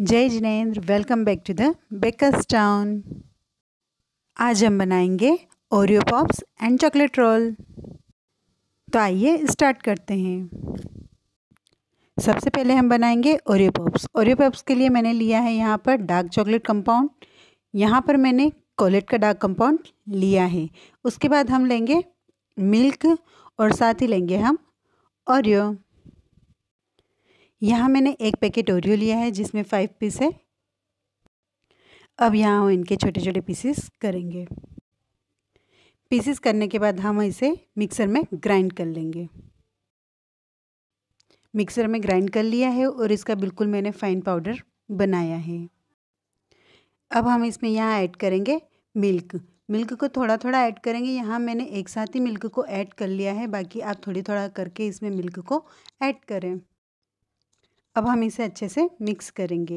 जय Jinendra welcome back to the bakers town आज हम बनाएंगे Oreo pops and chocolate roll तो आइए स्टार्ट करते हैं सबसे पहले हम बनाएंगे ओरियो पॉप्स ओरियो पॉप्स के लिए मैंने लिया है यहाँ पर डार्क चॉकलेट कंपाउंड यहाँ पर मैंने कोलेट का डार्क कंपाउंड लिया है उसके बाद हम लेंगे मिल्क और साथ ही लेंगे हम ओरियो यहाँ मैंने एक पैकेट ओरियो लिया है जिसमें फाइव पीस है अब यहाँ हम इनके छोटे छोटे पीसेस करेंगे पीसेस करने के बाद हम इसे मिक्सर में ग्राइंड कर लेंगे मिक्सर में ग्राइंड कर लिया है और इसका बिल्कुल मैंने फाइन पाउडर बनाया है अब हम इसमें यहाँ ऐड करेंगे मिल्क मिल्क को थोड़ा थोड़ा ऐड करेंगे यहाँ मैंने एक साथ ही मिल्क को ऐड कर लिया है बाकी आप थोड़ी थोड़ा करके इसमें मिल्क को ऐड करें अब हम इसे अच्छे से मिक्स करेंगे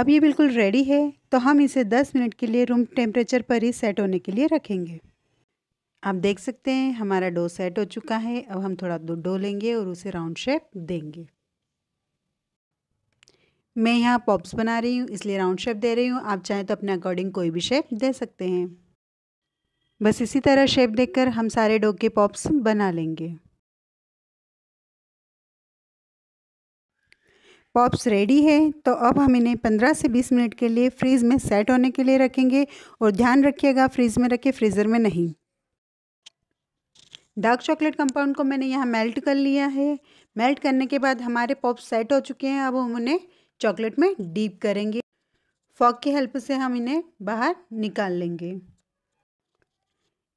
अब ये बिल्कुल रेडी है तो हम इसे 10 मिनट के लिए रूम टेम्परेचर पर ही सेट होने के लिए रखेंगे आप देख सकते हैं हमारा डो सेट हो चुका है अब हम थोड़ा दूध डो लेंगे और उसे राउंड शेप देंगे मैं यहाँ पॉप्स बना रही हूँ इसलिए राउंड शेप दे रही हूँ आप चाहें तो अपने अकॉर्डिंग कोई भी शेप दे सकते हैं बस इसी तरह शेप देकर हम सारे डो के पॉप्स बना लेंगे पॉप्स रेडी है तो अब हम इन्हें 15 से 20 मिनट के लिए फ्रीज़ में सेट होने के लिए रखेंगे और ध्यान रखिएगा फ्रीज़ में रखें फ्रीज़र में नहीं डार्क चॉकलेट कंपाउंड को मैंने यहाँ मेल्ट कर लिया है मेल्ट करने के बाद हमारे पॉप्स सेट हो चुके हैं अब हम उन्हें चॉकलेट में डीप करेंगे फॉक की हेल्प से हम इन्हें बाहर निकाल लेंगे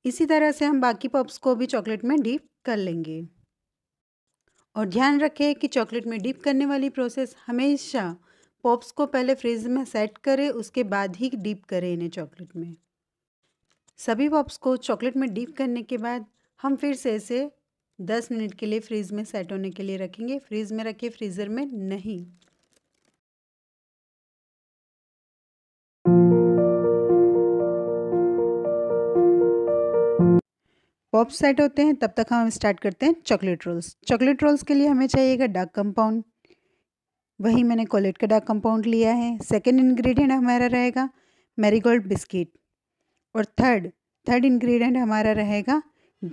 इसी तरह से हम बाकी पॉप्स को भी चॉकलेट में डीप कर लेंगे और ध्यान रखें कि चॉकलेट में डिप करने वाली प्रोसेस हमेशा पॉप्स को पहले फ्रिज में सेट करें उसके बाद ही डीप करें इन्हें चॉकलेट में सभी पॉप्स को चॉकलेट में डीप करने के बाद हम फिर से इसे दस मिनट के लिए फ्रीज़ में सेट होने के लिए रखेंगे फ्रीज़ में रखें फ्रीज़र में नहीं पॉप सेट होते हैं तब तक हम स्टार्ट करते हैं चॉकलेट रोल्स चॉकलेट रोल्स के लिए हमें चाहिएगा डार्क कंपाउंड वही मैंने कोलेट का डार्क कंपाउंड लिया है सेकेंड इन्ग्रीडियंट हमारा रहेगा मैरीगोल्ड बिस्किट और थर्ड थर्ड इन्ग्रीडियंट हमारा रहेगा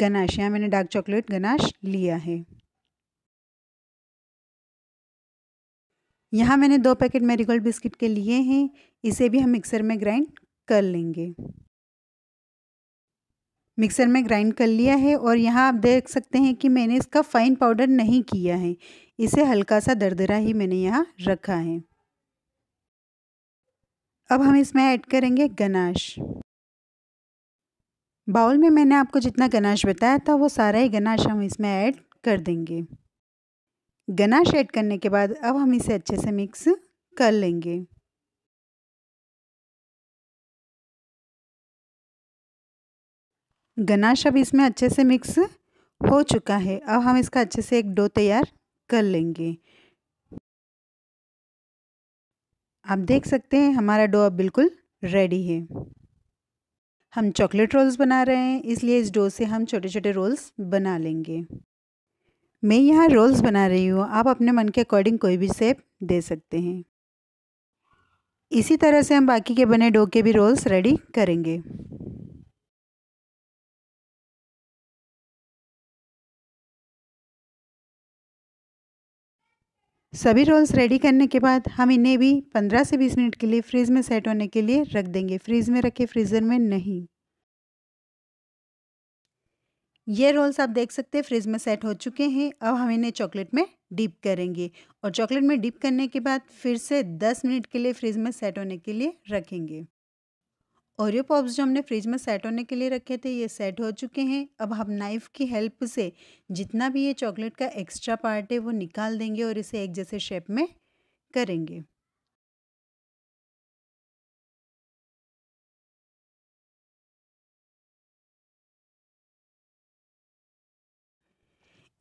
गनाश यहाँ मैंने डार्क चॉकलेट गनाश लिया है यहाँ मैंने दो पैकेट मैरीगोल्ड बिस्किट के लिए हैं इसे भी हम मिक्सर में ग्राइंड कर लेंगे मिक्सर में ग्राइंड कर लिया है और यहाँ आप देख सकते हैं कि मैंने इसका फ़ाइन पाउडर नहीं किया है इसे हल्का सा दरदरा ही मैंने यहाँ रखा है अब हम इसमें ऐड करेंगे गनाश बाउल में मैंने आपको जितना गनाश बताया था वो सारा ही गनाश हम इसमें ऐड कर देंगे गनाश ऐड करने के बाद अब हम इसे अच्छे से मिक्स कर लेंगे गनाश अब इसमें अच्छे से मिक्स हो चुका है अब हम इसका अच्छे से एक डो तैयार कर लेंगे आप देख सकते हैं हमारा डो अब बिल्कुल रेडी है हम चॉकलेट रोल्स बना रहे हैं इसलिए इस डो से हम छोटे छोटे रोल्स बना लेंगे मैं यहाँ रोल्स बना रही हूँ आप अपने मन के अकॉर्डिंग कोई भी सेप दे सकते हैं इसी तरह से हम बाकी के बने डो के भी रोल्स रेडी करेंगे सभी रोल्स रेडी करने के बाद हम इन्हें भी 15 से 20 मिनट के लिए फ्रिज में सेट होने के लिए रख देंगे फ्रिज में रखे फ्रीज़र में नहीं ये रोल्स आप देख सकते हैं फ्रिज में सेट हो चुके हैं अब हम इन्हें चॉकलेट में डीप करेंगे और चॉकलेट में डीप करने के बाद फिर से 10 मिनट के लिए फ्रिज में सेट होने के लिए रखेंगे ओरियो पॉप्स जो हमने फ्रिज में सेट होने के लिए रखे थे ये सेट हो चुके हैं अब हम नाइफ़ की हेल्प से जितना भी ये चॉकलेट का एक्स्ट्रा पार्ट है वो निकाल देंगे और इसे एक जैसे शेप में करेंगे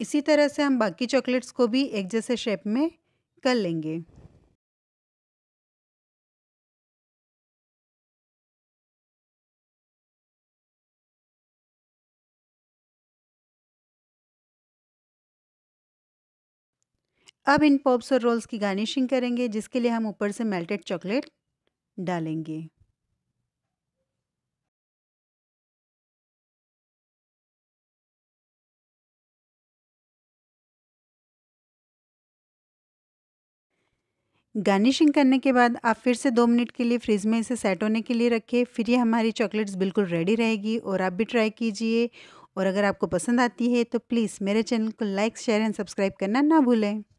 इसी तरह से हम बाकी चॉकलेट्स को भी एक जैसे शेप में कर लेंगे अब इन पॉप्स और रोल्स की गार्निशिंग करेंगे जिसके लिए हम ऊपर से मेल्टेड चॉकलेट डालेंगे गार्निशिंग करने के बाद आप फिर से दो मिनट के लिए फ्रिज में इसे सेट होने के लिए रखें फिर ये हमारी चॉकलेट्स बिल्कुल रेडी रहेगी और आप भी ट्राई कीजिए और अगर आपको पसंद आती है तो प्लीज़ मेरे चैनल को लाइक शेयर एंड सब्सक्राइब करना ना भूलें